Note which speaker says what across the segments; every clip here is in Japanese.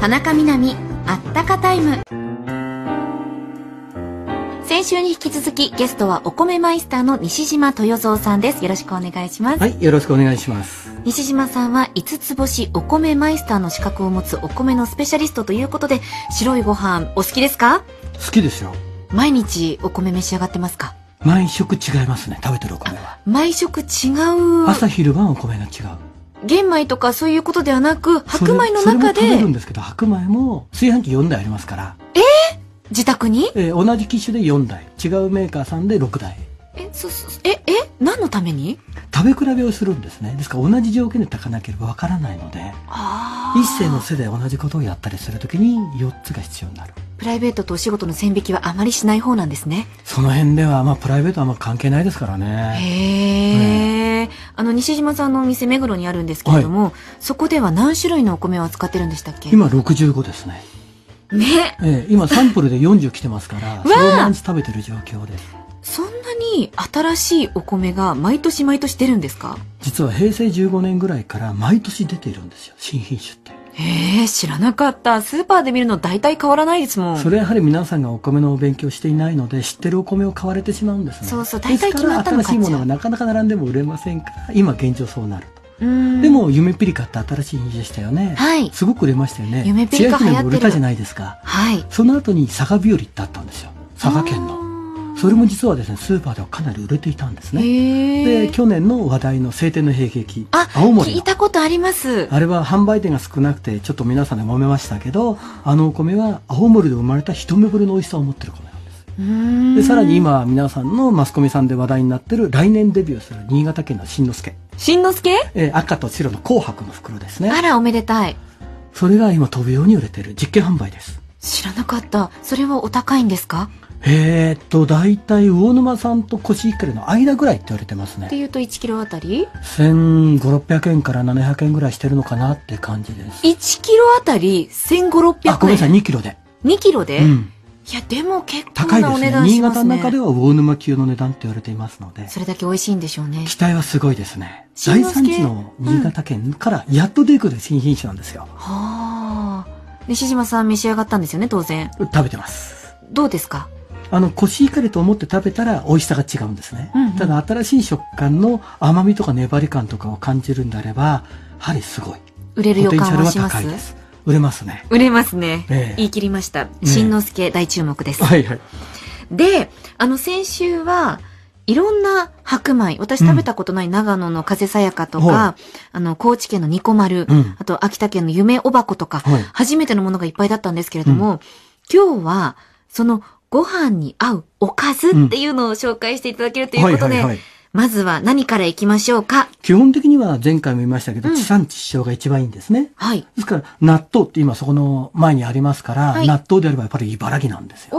Speaker 1: 田中みな実あったかタイム先週に引き続きゲストはお米マイスターの西島豊造さんですよろしくお願いしますはいよろしくお願いします西島さんは五つ星お米マイスターの資格を持つお米のスペシャリストということで白いご飯お好きですか好きですよ毎日お米召し上がってますか
Speaker 2: 毎食違いますね食べてるお米は
Speaker 1: 毎食違う朝
Speaker 2: 昼晩お米が違う
Speaker 1: 玄米とかそういうことではなく白米の中でそれるんで
Speaker 2: すけど白米も炊飯器4台ありますからえー、自宅に、えー、同じ機種で4台違うメーカーさんで6台
Speaker 1: えそそえ
Speaker 2: え何のために食べ比べをするんですねですから同じ条件で炊かなければわからないので一世の世で同じことをやったりするときに4つが必要になる
Speaker 1: プライベートとお仕事の線引きはあまりしない方なんですね
Speaker 2: その辺では、まあ、プライベートはあんま関係ないですからねへ
Speaker 1: え、うん、あの西島さんのお店目黒にあるんですけれども、はい、そこでは何種類のお米を扱ってるんでしたっけ今
Speaker 2: 65ですね
Speaker 1: ね、ええ、今サン
Speaker 2: プルで40来てますからそれを毎日食べてる状況で
Speaker 1: そんなに新しいお米が毎年毎年出るんですか
Speaker 2: 実は平成15年ぐらいから毎年出ているんですよ新品種って
Speaker 1: えー、知らなかった。スーパーで見るの大体変わらないですもん。そ
Speaker 2: れはやはり皆さんがお米のお勉強していないので、知ってるお米を買われてしまうんですね。そうそう、大体決まったの新しいものがなかなか並んでも売れませんから、今現状そうなると。でも、夢ピリカって新しい品種でしたよね。はい。すごく売れましたよね。夢ピリカか。って千秋も売れたじゃないですか。はい。その後に佐賀日和ってあったんですよ。佐賀県の。それも実はですねスーパーではかなり売れていたんですねで去年の話題の晴天の平劇青森聞い
Speaker 1: たことあります
Speaker 2: あれは販売店が少なくてちょっと皆さんで揉めましたけどあのお米は青森で生まれた一目惚れの美味しさを持ってる米
Speaker 1: なんですでさらに今
Speaker 2: 皆さんのマスコミさんで話題になってる来年デビューする新潟県のしんのすけしんのすけ、えー、赤と白の紅白の袋で
Speaker 1: すねあらおめでたい
Speaker 2: それが今飛ぶように売れてる実験販売です
Speaker 1: 知らなかったそれはお高いんですか
Speaker 2: えー、っと、大体魚沼さんとコシヒカリの間ぐらいって言われてますね。って
Speaker 1: いうと1キロあたり
Speaker 2: ?1500、600円から700円ぐらいしてるのかなって感じで
Speaker 1: す。1キロあたり1500、600円
Speaker 2: あ、ごめんなさい、2キロで。
Speaker 1: 2キロで、うん、いや、でも結構すね。高いですね。新潟の中で
Speaker 2: は魚沼級の値段って言われていますので。
Speaker 1: それだけ美味しいんでしょうね。期
Speaker 2: 待はすごいですね。大産地の新潟県からやっと出てくる新品種なんですよ。う
Speaker 1: ん、はあ。西島さん召し上がったんですよね、当然。食
Speaker 2: べてます。どうですかあのコシヒカリと思って食べたら美味しさが違うんですね、うんうん、ただ新しい食感の甘みとか粘り感とかを感じるんであればやはりすごい売れる予感はします売れますね
Speaker 1: 売れますね、えー、言い切りました新之助、大注目です、はいはいであの先週はいろんな白米、私食べたことない長野の風さやかとか、うん、あの、高知県のニコ丸、うん、あと秋田県の夢おばことか、はい、初めてのものがいっぱいだったんですけれども、うん、今日は、そのご飯に合うおかずっていうのを紹介していただけるということで、まずは何からいきましょうか基
Speaker 2: 本的には前回も言いましたけど、地産地消が一番いいんですね。はい。ですから、納豆って今そこの前にありますから、納豆であればやっぱり茨城なんです
Speaker 1: よ。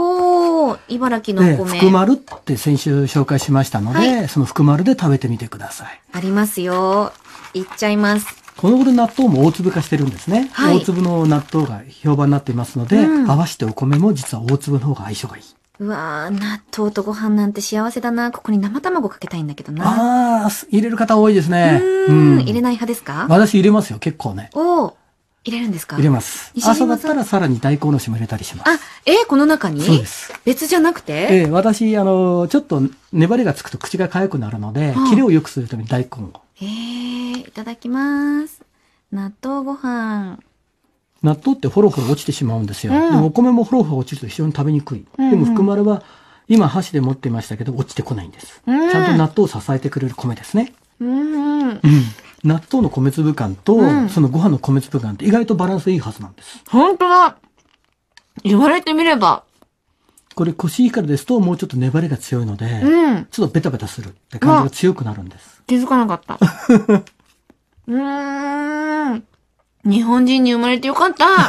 Speaker 1: お茨城のお米。福丸っ
Speaker 2: て先週紹介しましたので、その福丸で食べてみてください。
Speaker 1: ありますよ。いっちゃいます。
Speaker 2: この頃納豆も大粒化してるんですね、はい、大粒の納豆が評判になっていますので、うん、合わせてお米も実は大粒の方が相性がいい。
Speaker 1: うわー、納豆とご飯なんて幸せだな。ここに生卵かけたいんだけどな。あー、入れる方多いですね。うん,、入れない派ですか私
Speaker 2: 入れますよ、結構ね。
Speaker 1: おー。入れるんですか入れま
Speaker 2: す。朝だったらさらに大根のしも入れたりします。
Speaker 1: あ、えー、この中にそうです。別じゃなくてえ
Speaker 2: ー、私、あの、ちょっと粘りがつくと口が痒くなるので、切れを良くするために大根を。
Speaker 1: えー、いただきます。納豆ご飯。
Speaker 2: 納豆ってほろほろ落ちてしまうんですよ。うん、でもお米もほろほろ落ちると非常に食べにくい。うんうん、でも福丸は今箸で持ってましたけど落ちてこないんです。うん、ちゃんと納豆を支えてくれる米ですね。
Speaker 1: うん、うん、
Speaker 2: 納豆の米粒感と、そのご飯の米粒感って意外とバランスいいはずなんです。本当だ言われてみれば。これコシヒカリですともうちょっと粘りが強いので、うん、ちょっとベタベタするって感じが強くなるんです。気づかなかった。
Speaker 1: うーん。日本人に生まれてよかった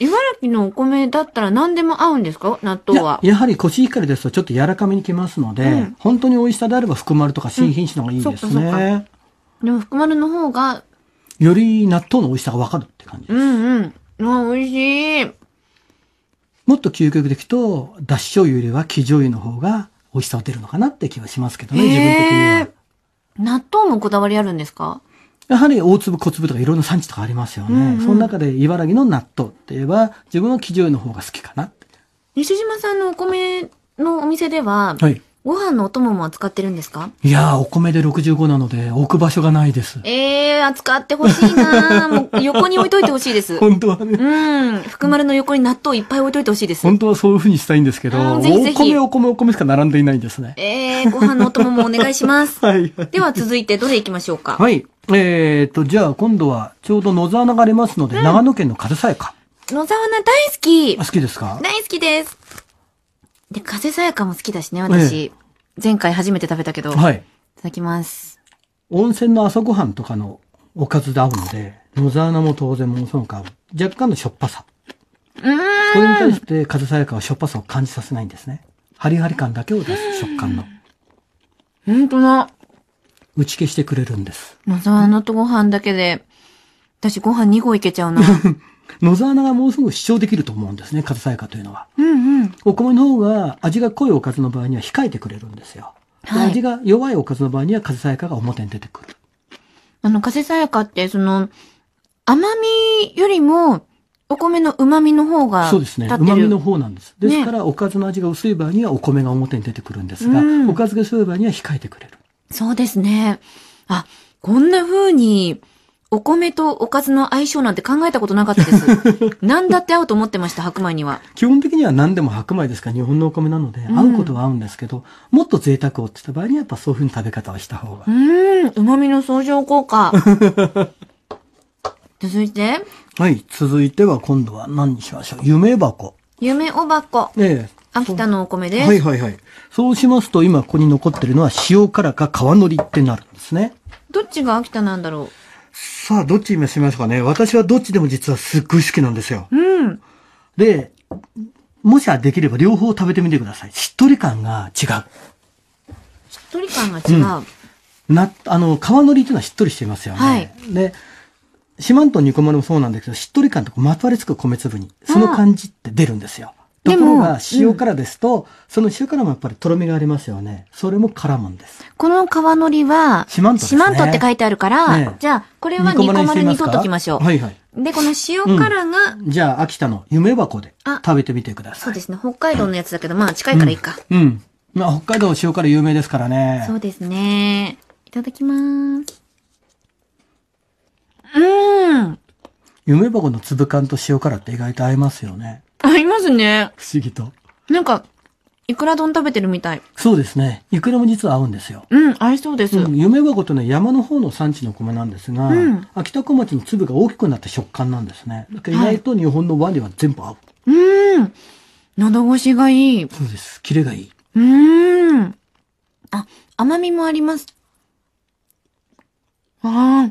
Speaker 1: 茨城のお米だったら何でも合うんですか納豆は
Speaker 2: や。やはりコシヒカリですとちょっと柔らかめにきますので、うん、本当に美味しさであれば福丸とか新品種の方がいいですね。うん、
Speaker 1: そでも福丸の方が、
Speaker 2: より納豆の美味しさがわかるって
Speaker 1: 感じです。うんうん。あ、美味しい。
Speaker 2: もっと究極でいくと、だし醤油よりは生醤油の方が美味しさを出るのかなって気はしますけどね、自分
Speaker 1: 的には。納豆もこだわりあるんですか
Speaker 2: やはり大粒小粒とかいろんな産地とかありますよね。うんうん、その中で茨城の納豆って言えば、自分は生醤油の方が好きかな
Speaker 1: 西島さんのお米のお店では、はい、ご飯のお供も扱ってるんですか
Speaker 2: いやー、お米で65なので、置く場所がないです。
Speaker 1: ええー、扱ってほしいな もう横に置いといてほしいです。本当はね。うん。福丸の横に納豆いっぱい置いといてほしいです。本
Speaker 2: 当はそういうふうにしたいんですけど、ぜひぜひお米、お米、お米しか並んでいないんですね。
Speaker 1: ええー、ご飯のお供もお願いします。はい。では続いてどれ行きましょうか。はい。
Speaker 2: えーと、じゃあ今度はちょうど野沢流れますので、うん、長野県の風さやか。
Speaker 1: 野沢菜大好き。好きですか大好きです。で、風さやかも好きだしね、私。え前回初めて食べたけど、はい。いただきます。
Speaker 2: 温泉の朝ごはんとかのおかずで合うので、野沢菜も当然ものすごく合う。若干のしょっぱさ。うこれに対して風さやかはしょっぱさを感じさせないんですね。ハリハリ感だけを出す食感の。
Speaker 1: ほんと打
Speaker 2: ち消してくれるんです。
Speaker 1: 野沢菜とご飯だけで、私ご飯2個いけちゃうな。
Speaker 2: 野沢菜がもうすぐ主張できると思うんですね、風さやかというのは。
Speaker 1: うんうん、お米
Speaker 2: の方が味が濃いおかずの場合には控えてくれるんですよ。はい、味が弱いおかずの場合には風さやかが表に出てくる。
Speaker 1: あの、風さやかって、その、甘みよりも、お米の旨味の方がそうですね。旨味の方
Speaker 2: なんです。ですから、おかずの味が薄い場合にはお米が表に出てくるんですが、
Speaker 1: うん、おかずが薄い場合には控えてくれる。そうですね。あ、こんな風に、お米とおかずの相性なんて考えたことなかったです。何 だって合うと思ってました、白米には。基本的には何でも白米ですから、
Speaker 2: 日本のお米なので、合うことは合うんですけど、もっと贅沢をって言った場合には、やっぱそういうふうに食べ方をした方が。
Speaker 1: うん、旨味の相乗効果。続いて
Speaker 2: はい、続いては今度は何にしましょう。夢箱。
Speaker 1: 夢お箱。ええ。秋田のお米です。はいは
Speaker 2: いはい。そうしますと、今ここに残ってるのは塩辛か川のりってなるんですね。
Speaker 1: どっちが秋田なんだろう
Speaker 2: さあ、どっち今しましょうかね。私はどっちでも実はすっごい好きなんですよ。うん。で、もしはできれば両方食べてみてください。しっとり感が違う。
Speaker 1: しっとり感が違う。
Speaker 2: うん、な、あの、皮のりというのはしっとりしていますよね。はい。で、四万十煮込まれもそうなんですけど、しっとり感とまとわりつく米粒に、その感じって出るんですよ。ところが塩辛ですと、うん、その塩辛もやっぱりとろみがありますよね。それも辛もんです。
Speaker 1: この皮のりは、四
Speaker 2: 万十、って書
Speaker 1: いてあるから、ね、じゃあ、これは煮込まれに取っとき
Speaker 2: ましょう。はいはい。
Speaker 1: で、この塩辛が、うん、
Speaker 2: じゃあ、秋田の夢箱で食べてみてください。
Speaker 1: そうですね。北海道のやつだけど、まあ近いからいい
Speaker 2: か。うん。うん、まあ北海道塩辛有名ですからね。
Speaker 1: そうですね。いただきます。うん。
Speaker 2: 夢箱の粒感と塩辛って意外と合いますよね。
Speaker 1: 合いますね。不思議と。なんか、いくら丼食べてるみたい。
Speaker 2: そうですね。いくらも実は合うんですよ。うん、合いそうです。うん、夢箱とね、山の方の産地の米なんですが、うん、秋田小町の粒が大きくなった食感なんですね。だから意外と日本の和には全部合う。は
Speaker 1: い、うん。喉越しがいい。そ
Speaker 2: うです。キレがいい。
Speaker 1: うん。あ、甘みもあります。ああ。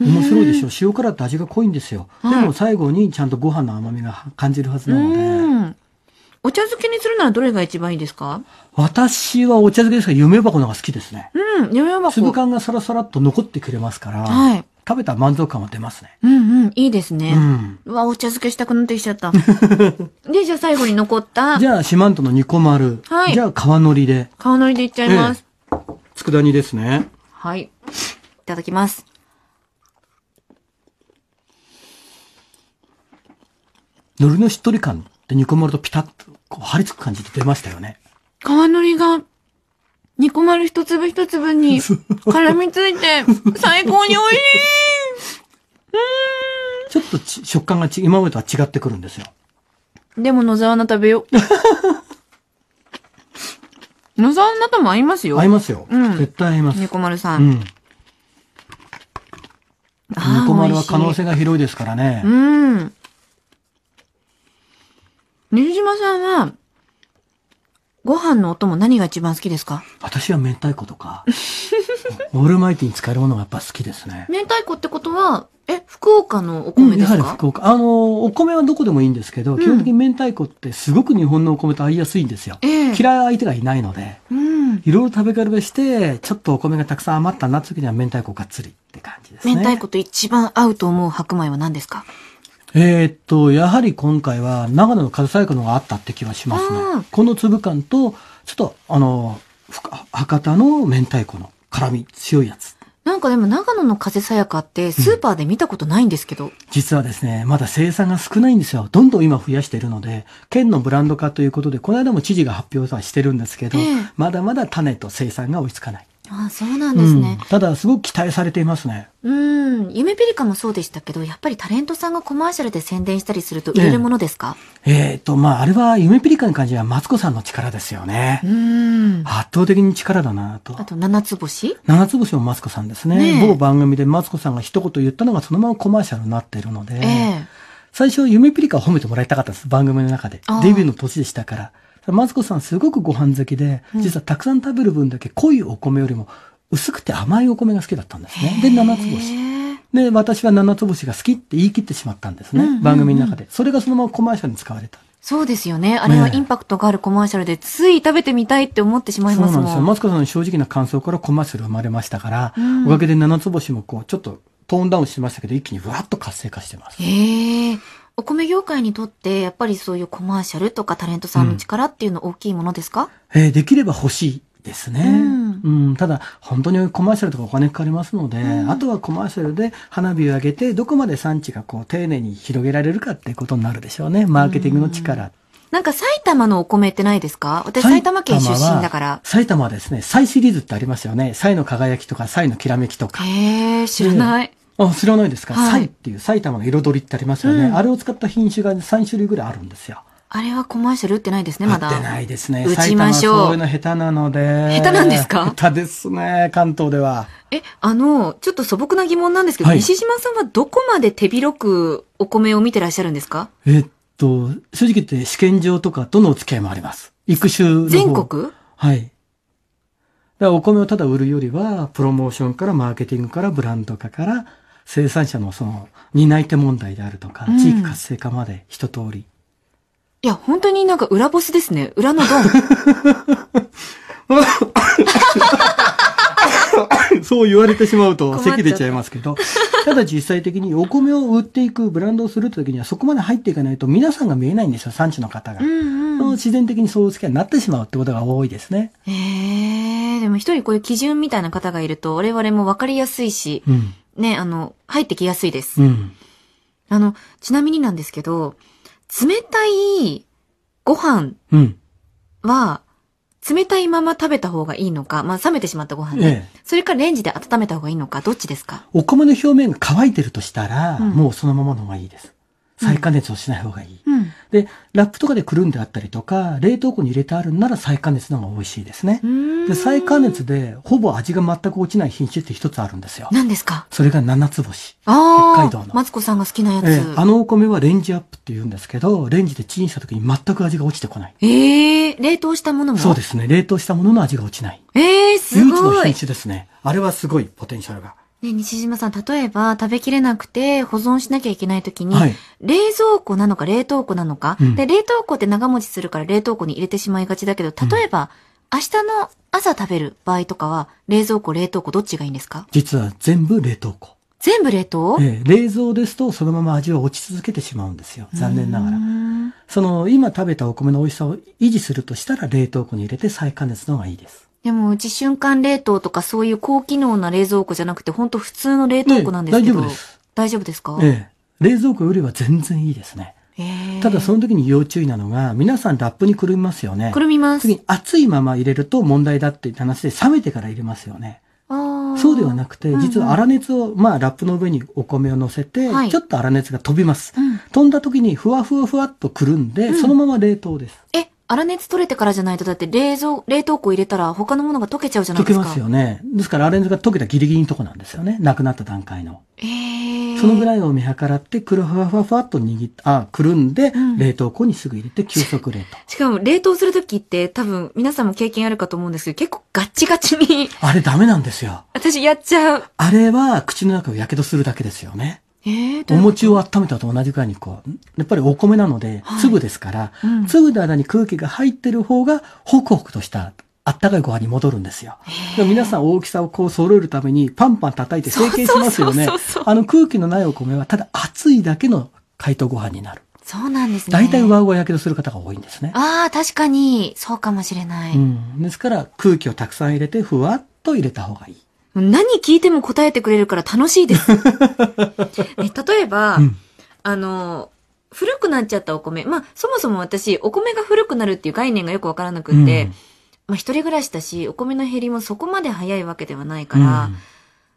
Speaker 1: 面白いでし
Speaker 2: ょ、う塩辛って味が濃いんですよ、でも最後にちゃんとご飯の甘みが感じるはずな
Speaker 1: ので、お茶漬けにするならどれが一番いいですか
Speaker 2: 私はお茶漬けですが、夢箱のが好きですね。
Speaker 1: うん、夢箱。粒
Speaker 2: 感がサラサラっと残ってくれますから、はい、食べた満足感は出ますね。
Speaker 1: うんうん、いいですね。うん。うわ、お茶漬けしたくなってきちゃった。で、じゃあ最後に残った。じ
Speaker 2: ゃあ、四万十の煮込まる。はい。じゃあ、皮のりで。
Speaker 1: 皮のりでいっちゃいます。え
Speaker 2: え、佃煮ですね。
Speaker 1: はい。いただきます。
Speaker 2: 海苔のしっとり感で煮込まれるとピタッとこう張り付く感
Speaker 1: じで出ましたよね。皮海苔が煮込まれ一粒一粒に絡みついて、最高に美味しいちょっ
Speaker 2: と食感がち今までとは違ってくるんですよ。
Speaker 1: でも野沢菜食べよ。野沢菜とも合いますよ。合いま
Speaker 2: すよ。うん。絶対合います。煮込まるさん。うん。まるは可能性が広いですからね。
Speaker 1: うん。西島さんは、ご飯のお供何が一番好きですか私は明太子とか、
Speaker 2: オールマイティに使えるものがやっぱ好きですね。
Speaker 1: 明太子ってことは、え、福岡のお米ですか、うん、やはり
Speaker 2: 福岡。あの、お米はどこでもいいんですけど、うん、基本的に明太子ってすごく日本のお米と合いやすいんですよ。えー、嫌い相手がいないので、いろいろ食べ比べして、ちょっとお米がたくさん余ったなって時には明太子がっつりって
Speaker 1: 感じですね。明太子と一番合うと思う白米は何ですか
Speaker 2: えー、っと、やはり今回は長野の風細工のがあったって気はしますね。この粒感と、ちょっと、あの、博多の明太子の辛み強いやつ。
Speaker 1: なんかでも長野の風さやかってスーパーで見たことないんですけど、うん、
Speaker 2: 実はですね、まだ生産が少ないんですよ。どんどん今増やしているので、県のブランド化ということで、この間も知事が発表はしてるんですけど、えー、まだまだ種と生産が追いつかない。
Speaker 1: あそうなんですね、う
Speaker 2: ん、ただすごく期待されていますね
Speaker 1: うん夢ピリカもそうでしたけどやっぱりタレントさんがコマーシャルで宣伝したりすると売れるものですか、
Speaker 2: えっ、えー、とまああれは夢ピリカに関してはマツコさんの力ですよねう
Speaker 1: ん圧
Speaker 2: 倒的に力だなと
Speaker 1: あと七つ星
Speaker 2: 七つ星もマツコさんですね、ね、某番組でマツコさんが一言言ったのがそのままコマーシャルになっているので、えー、最初夢ピリカを褒めてもらいたかったんです番組の中でデビューの年でしたからマツコさんすごくご飯好きで、実はたくさん食べる分だけ濃いお米よりも薄くて甘いお米が好きだったんですね。で、七つ星。で、私は七つ星が好きって言い切ってしまったんですね。うんうんうん、番組の中で。それがそのままコマーシャルに使われた。
Speaker 1: そうですよね。あれはインパクトがあるコマーシャルで、つい食べてみたいって思ってしまいますもん、そうなんですよ。マ
Speaker 2: ツコさんの正直な感想からコマーシャル生まれましたから、うん、おかげで七つ星もこう、ちょっとトーンダウンしましたけど、一気にわっと活性化してます。
Speaker 1: へー。お米業界にとって、やっぱりそういうコマーシャルとかタレントさんの力っていうの大きいものですか、
Speaker 2: うん、えー、できれば欲しいですね、うん、うん、ただ本当にコマーシャルとかお金かかりますので、うん、あとはコマーシャルで花火を上げてどこまで産地がこう丁寧に広げられるかってことになるでしょうねマーケティングの力、うん、
Speaker 1: なんか埼玉のお米ってないですか私埼玉県出身だか
Speaker 2: ら。埼玉はですね、サイシリーズってありますよね。サイの輝きとかサイのきらめきとか。へえ、知らない。あ知らないですか、はい、っていう埼玉の彩りってありますよね、うん、あれを使った品種が3種類ぐらいあるんですよ。
Speaker 1: あれはコマーシャル売ってないですね、まだ。売ってない
Speaker 2: ですね。打ちましょう。そういうの下手なので。下手なんですか下手ですね、関東では。
Speaker 1: え、あの、ちょっと素朴な疑問なんですけど、はい、西島さんはどこまで手広くお米を見てらっしゃるんですか
Speaker 2: えっと、正直言って試験場とかとのお付き合いもあります。育種全国はい。だからお米をただ売るよりは、プロモーションからマーケティングからブランド化から、生産者のその担い手問題であると
Speaker 1: か、地域活
Speaker 2: 性化まで一通り。
Speaker 1: いや、本当になんか裏ボスですね。裏
Speaker 2: のドン。そう言われてしまうと咳出ちゃいますけど、ただ実際的にお米を売っていく、ブランドをするときにはそこまで入っていかないと皆さんが見えないんですよ、産地の方が。うん
Speaker 1: うん、
Speaker 2: 自然的にそういう付き合いになってしまうってことが多いですね。ええ
Speaker 1: ー、でも一人こういう基準みたいな方がいると我々もわかりやすいし、うんね、あの、入ってきやすいです。うん、あの、ちなみになんですけど、冷たいご飯は、冷たいまま食べた方がいいのか、まあ冷めてしまったご飯で、ええ、それかレンジで温めた方がいいのか、どっちですか
Speaker 2: お米の表面が乾いてるとしたら、うん、もうそのままの方がいいです。再加熱をしない方がいい、うん、で、ラップとかでくるんであったりとか、冷凍庫に入れてあるんなら再加熱の方が美味しいですね。で、再加熱でほぼ味が全く落ちない品種って一つあるんですよ。何ですかそれが七つ星。
Speaker 1: あ北海道の。マツコさんが好きなやつ、えー、あの
Speaker 2: お米はレンジアップって言うんですけど、レンジでチンした時に全く味が落ちてこない。
Speaker 1: ええー、冷凍したものもそうで
Speaker 2: すね。冷凍したものの味が落ちない。
Speaker 1: ええー、すごい。唯一の品種です
Speaker 2: ね。あれはすごい、ポテンシャルが。
Speaker 1: ね、西島さん、例えば食べきれなくて保存しなきゃいけない時に、はい、冷蔵庫なのか冷凍庫なのか、うん、で、冷凍庫って長持ちするから冷凍庫に入れてしまいがちだけど、例えば、うん、明日の朝食べる場合とかは、冷蔵庫、冷凍庫どっちがいいんですか
Speaker 2: 実は全部冷凍庫。
Speaker 1: 全部冷凍、え
Speaker 2: え、冷蔵ですとそのまま味は落ち続けてしまうんですよ。残念ながら。その今食べたお米の美味しさを維持するとしたら冷凍庫に入れて再加熱の方がいいです。
Speaker 1: でもうち瞬間冷凍とかそういう高機能な冷蔵庫じゃなくて、本当普通の冷凍庫なんですけど、大丈夫です。大丈夫ですかえ
Speaker 2: え。冷蔵庫よりは全然いいですね。えただその時に要注意なのが、皆さんラップにくるみますよね。くるみます。次に熱いまま入れると問題だって話で冷めてから入れますよね。そうではなくて、実は粗熱を、まあラップの上にお米を乗せて、ちょっと粗熱が飛びます、飛んだ時にふわふわふわっとくるんで、そのまま冷凍です。
Speaker 1: え粗熱取れてからじゃないと、だって冷蔵、冷凍庫入れたら他のものが溶けちゃうじゃないですか。溶けます
Speaker 2: よね。ですから、粗熱が溶けたギリギリのとこなんですよね。なくなった段階の。え
Speaker 1: ー、
Speaker 2: そのぐらいを見計らって、くるふわふわふわっと握っあ、くるんで、冷凍庫にすぐ入れて、急速冷凍、うん。
Speaker 1: しかも、冷凍するときって多分、皆さんも経験あるかと思うんですけど、結構ガチガチに
Speaker 2: あれダメなんですよ。
Speaker 1: 私やっちゃう。
Speaker 2: あれは、口の中を火傷するだけですよね。えー、お餅を温めたと同じくらいにこう、やっぱりお米なので、粒ですから、はいうん、粒の間に空気が入ってる方が、ホクホクとしたあったかいご飯に戻るんですよ。でも皆さん大きさをこう揃えるためにパンパン叩いて成形しますよね。あの空気のないお米はただ熱いだけの解凍ご飯になる。
Speaker 1: そうなんですね。大体上
Speaker 2: 顎やけどする方が多いんですね。
Speaker 1: ああ、確かに、そうかもしれない、う
Speaker 2: ん。ですから空気をたくさん入れて、ふわっと入れた方がいい。
Speaker 1: 何聞いても答えてくれるから楽しいです。例えば、うん、あの、古くなっちゃったお米。まあ、そもそも私、お米が古くなるっていう概念がよくわからなくて、うん、まあ、一人暮らしだし、お米の減りもそこまで早いわけではないから、うん、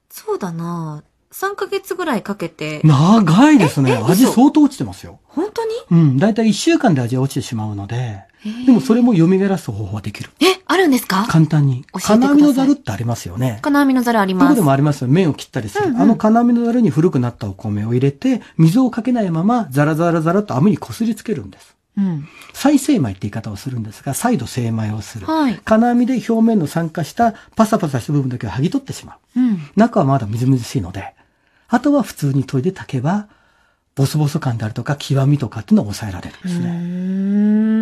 Speaker 1: そうだな3ヶ月ぐらいかけて。
Speaker 2: 長いですね。味相当落ちてますよ。本当にうん。だいたい1週間で味落ちてしまうので。でもそれも蘇らす方法はできる。
Speaker 1: え、あるんですか
Speaker 2: 簡単に。金網のざるってありますよね。
Speaker 1: 金網のざるあります。どこでもあり
Speaker 2: ますよ。麺を切ったりする。うんうん、あの金網のざるに古くなったお米を入れて、水をかけないまま、ザラザラザラと網にこすりつけるんです。うん、再生米って言い方をするんですが、再度精米をする。はい、金網で表面の酸化したパサパサした部分だけを剥ぎ取ってしまう。うん、中はまだみずみずしいので、あとは普通に研いで炊けば、ボソボソ感であるとか、極みとかっていうのを抑えられるんですね。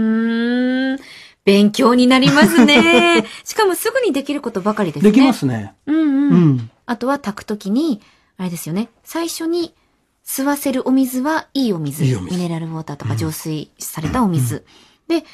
Speaker 1: 勉強になりますね。しかもすぐにできることばかりですね。
Speaker 2: できますね。
Speaker 1: うんうん。うん、あとは炊くときに、あれですよね。最初に吸わせるお水はいいお水。いいお水ミネラルウォーターとか浄水されたお水。うん、で、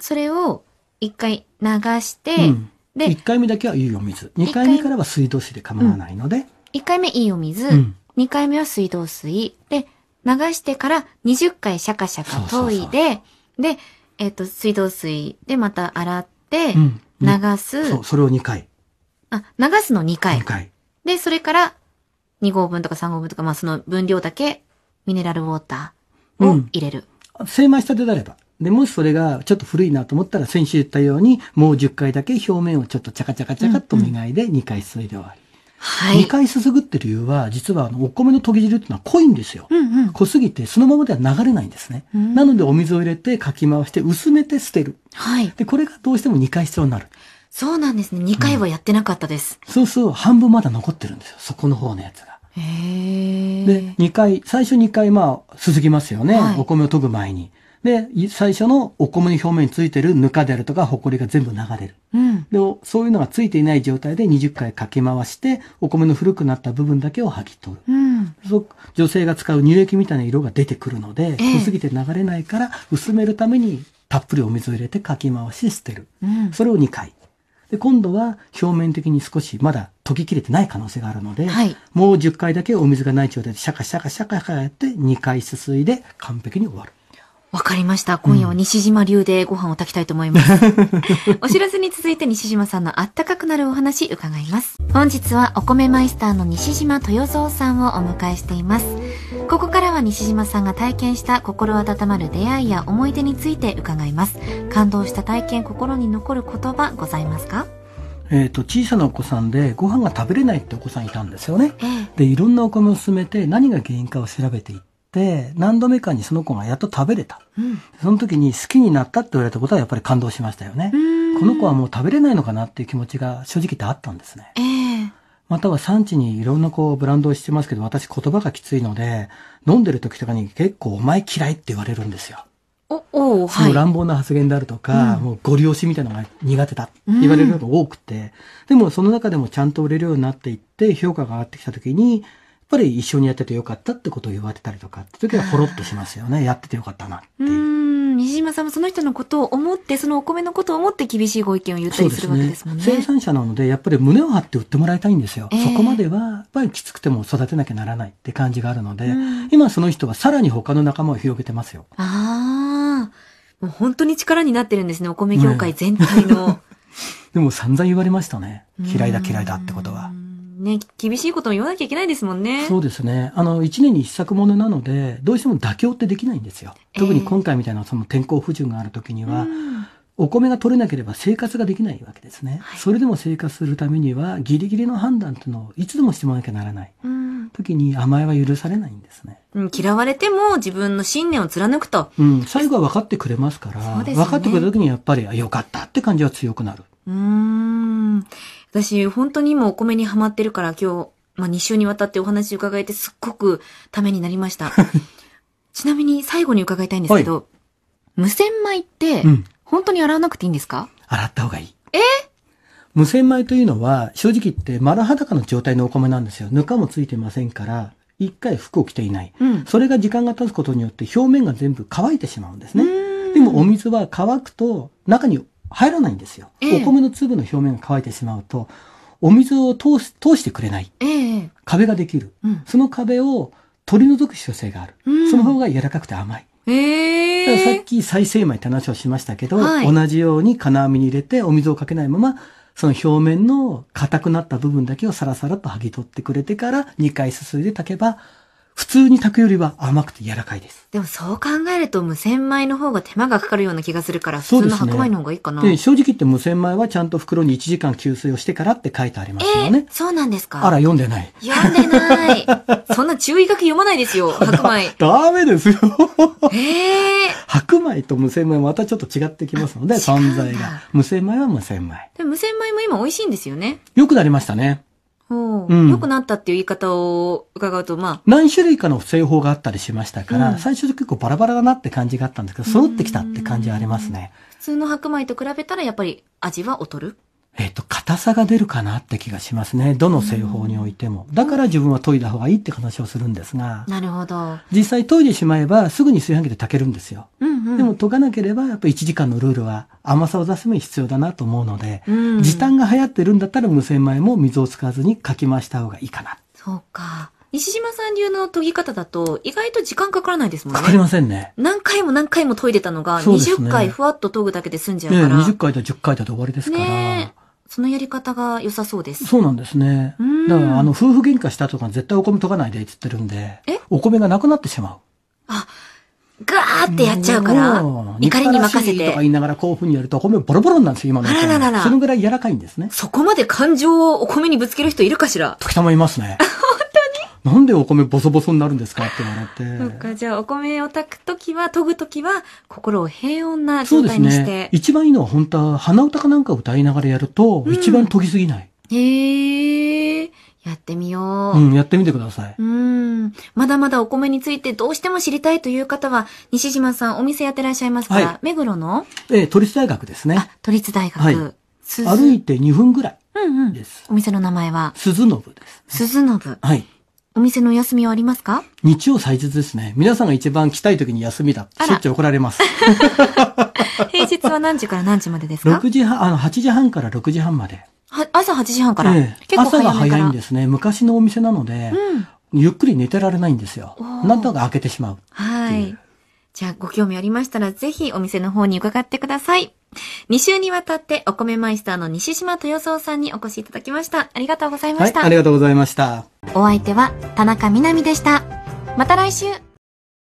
Speaker 1: それを一回流して、うん、で、一回目だけはいいお水。二回目からは水道水で構わないので。一、回目いいお水。二、回目は水道水。で、流してから20回シャカシャカ研いで、で、えっ、ー、と、水道水でまた洗って、流す、うん、そ
Speaker 2: う、それを2回。
Speaker 1: あ、流すの2回。2回。で、それから2合分とか3合分とか、まあその分量だけミネラルウォータ
Speaker 2: ーを入れる。うん、精米したてであれば。で、もしそれがちょっと古いなと思ったら、先週言ったように、もう10回だけ表面をちょっとチャカチャカチャカっと磨いで2回水で終わり。はい、2回すすぐって理由は、実はあのお米のとぎ汁っていうのは濃いんですよ、うんうん、濃すぎて、そのままでは流れないんですね。うん、なので、お水を入れて、かき回して、薄めて捨てる。はい。で、これがどうしても2回必要になる。
Speaker 1: そうなんですね。2
Speaker 2: 回はやってなかったです。うん、そうそう、半分まだ残ってるんですよ。そこの方のやつが。で、2回、最初2回、まあ、すすぎますよね。はい、お米を研ぐ前に。で、最初のお米の表面についてるぬかであるとか、ほこりが全部流れる。うん、でも、そういうのがついていない状態で20回かけ回して、お米の古くなった部分だけを剥ぎ取る。うん、女性が使う乳液みたいな色が出てくるので、濃すぎて流れないから、薄めるためにたっぷりお水を入れてかき回し捨てる。うん、それを2回。で、今度は表面的に少しまだ溶ききれてない可能性があるので、はい、もう10回だけお水がない状態でシャカシャカシャカシャカやって2回すすいで完璧に終わる。
Speaker 1: わかりました。今夜は西島流でご飯を炊きたいと思います。お知らせに続いて西島さんのあったかくなるお話伺います。本日はお米マイスターの西島豊造さんをお迎えしています。ここからは西島さんが体験した心温まる出会いや思い出について伺います。感動した体験、心に残る言葉ございますか
Speaker 2: えっと、小さなお子さんでご飯が食べれないってお子さんいたんですよね、ええ、でいろんなお米を勧めて何が原因かを調べていっ、何度目かにその子がやっと食べれた。うん、その時に好きになったって言われたことはやっぱり感動しましたよね。この子はもう食べれないのかなっていう気持ちが正直であったんですね。えー、または産地にいろんなこうブランドをしてますけど、私言葉がきついので、飲んでる時とかに結構お前嫌いって言われるんですよ。
Speaker 1: おおはい、乱
Speaker 2: 暴な発言であるとか、うん、もうご利用しみたいなのが苦手だって言われるのが多くて、うん、でもその中でもちゃんと売れるようになっていって評価が上がってきた時にぱり一緒にやっててよかったってことを言われたりとかって時はほろっとしますよね。やっててよかったなっ
Speaker 1: ていう。う西島さんもその人のことを思って、そのお米のことを思って厳しいご意見を言ったりするわけで
Speaker 2: すもんね。ね生産者なので、やっぱり胸を張って売ってもらいたいんですよ。えー、そこまでは、やっぱりきつくても育てなきゃならないって感じがあるので、今その人はさらに他の仲間を広げてますよ。
Speaker 1: ああ。もう本当に力になってるんですね、お米業界全体の。ね、
Speaker 2: でも散々言われましたね。嫌いだ嫌いだってことは。
Speaker 1: ね、厳しいことも言わなきゃいけないですもんね。
Speaker 2: そうですね。あの、一年に一作ものなので、どうしても妥協ってできないんですよ。特に今回みたいなその天候不順がある時には、えー、お米が取れなければ生活ができないわけですね。はい、それでも生活するためには、ギリギリの判断というのをいつでもしてもらわなきゃならない。時に甘えは許されないんですね。
Speaker 1: 嫌われても自分の信念を貫くと。
Speaker 2: うん、最後は分かってくれますか
Speaker 1: ら、ね、分かってくれた時
Speaker 2: にやっぱり、よかったって感じは強くなる。
Speaker 1: うん。私、本当に今お米にハマってるから今日、まあ、2週にわたってお話伺えてすっごくためになりました。ちなみに最後に伺いたいんですけど、無洗米って、本当に洗わなくていいんですか、うん、洗った方
Speaker 2: がいい。え無洗米というのは、正直言って丸裸の状態のお米なんですよ。ぬかもついてませんから、一回服を着ていない、うん、それが時間が経つことによって表面が全部乾いてしまうんですね。でもお水は乾くと中に入らないんですよ、えお米の粒の表面が乾いてしまうとお水を通通してくれない、え、壁ができる、うん、その壁を取り除く要性がある、うん、その方が柔らかくて甘い、えー、さっき再生米って話をしましたけど、はい、同じように金網に入れてお水をかけないままその表面の硬くなった部分だけをサラサラと剥ぎ取ってくれてから2回すすいで炊けば普通に炊くよりは甘くて柔らかいで
Speaker 1: す。でもそう考えると無洗米の方が手間がかかるような気がするから、普通の白米の方がいいかな。で、ね、
Speaker 2: 正直言って無洗米はちゃんと袋に1時間給水をしてからって書いてあります
Speaker 1: よね。えー、そうなんですかあ
Speaker 2: ら、読んでない。読んで
Speaker 1: ない。そんな注意書き読まないですよ、白米。
Speaker 2: ダメですよ。
Speaker 1: ええー、
Speaker 2: 白米と無洗米またちょっと違ってきますので、存在が。無洗米は無洗米。
Speaker 1: でも無洗米も今美味しいんですよね。
Speaker 2: よくなりましたね。
Speaker 1: うん、良くなったっていう言い方を伺うと、まあ。
Speaker 2: 何種類かの製法があったりしましたから、うん、最初結構バラバラだなって感じがあったんですけど、揃ってきたって感じはありますね。
Speaker 1: 普通の白米と比べたらやっぱり味は劣る
Speaker 2: えっと、硬さが出るかなって気がしますね。どの製法においても。だから自分は研いだ方がいいって話をするんですが。
Speaker 1: なるほど。
Speaker 2: 実際研いでしまえば、すぐに炊飯器で炊けるんですよ。うんうん、でも研がなければ、やっぱ1時間のルールは甘さを出すのに必要だなと思うので、うん、時短が流行ってるんだったら無洗米も水を使わずにかき回した方がいいかな。
Speaker 1: そうか。西島さん流の研ぎ方だと、意外と時間かからないですもんね。かかりませんね。何回も何回も研いでたのが、20回ふわっと研ぐだけで済んじゃうから。ね、
Speaker 2: 20回だ10回だと終わりですから。ね
Speaker 1: そのやり方が良さそうです。そうな
Speaker 2: んですね。だから、あの、夫婦喧嘩したとか絶対お米とかないでって言ってるんで、お米がなくなってしまう。あ、
Speaker 1: ガーってやっちゃうから、怒りに任せ
Speaker 2: て。とか言いながらこういうふうにやると、お米ボロボロなんですよ、今の。あらららら。そのぐらい柔らかいんですね。そ
Speaker 1: こまで感情をお米にぶつける人いるかしら時
Speaker 2: たまいますね。なんでお米ボソボソになるんですかって言われて。
Speaker 1: そっか、じゃあお米を炊くときは、研ぐときは、心を平穏な状態にして。そうですね。
Speaker 2: 一番いいのは本当は鼻歌かなんか歌いながらやると、一番研ぎすぎない。
Speaker 1: へえ。やってみよう。うん、
Speaker 2: やってみてください。
Speaker 1: うん。まだまだお米についてどうしても知りたいという方は、西島さんお店やってらっしゃいますかはい、目黒の
Speaker 2: えー、都立大学ですね。あ、都
Speaker 1: 立大学。はい、歩い
Speaker 2: て2分ぐらい。
Speaker 1: うんうん。です。お店の名前は鈴信です、ね。鈴信。はい。お店の休みはありますか
Speaker 2: 日曜祭日ですね。皆さんが一番来たい時に休みだ。しょっちゅう怒られます。
Speaker 1: 平日は何時から何時までですか ?6
Speaker 2: 時半、あの、8時半から6時半まで。
Speaker 1: は朝8時半から、ええ、結構朝が早いんで
Speaker 2: すね。昔のお店なので、うん、ゆっくり寝てられないんですよ。なんとか開けてしまう
Speaker 1: はい。じゃあご興味ありましたらぜひお店の方に伺ってください。2週にわたってお米マイスターの西島豊蔵さんにお越しいただきました。ありがとうございました。はい、ありがとう
Speaker 2: ございました。
Speaker 1: お相手は田中みなみでした。また来週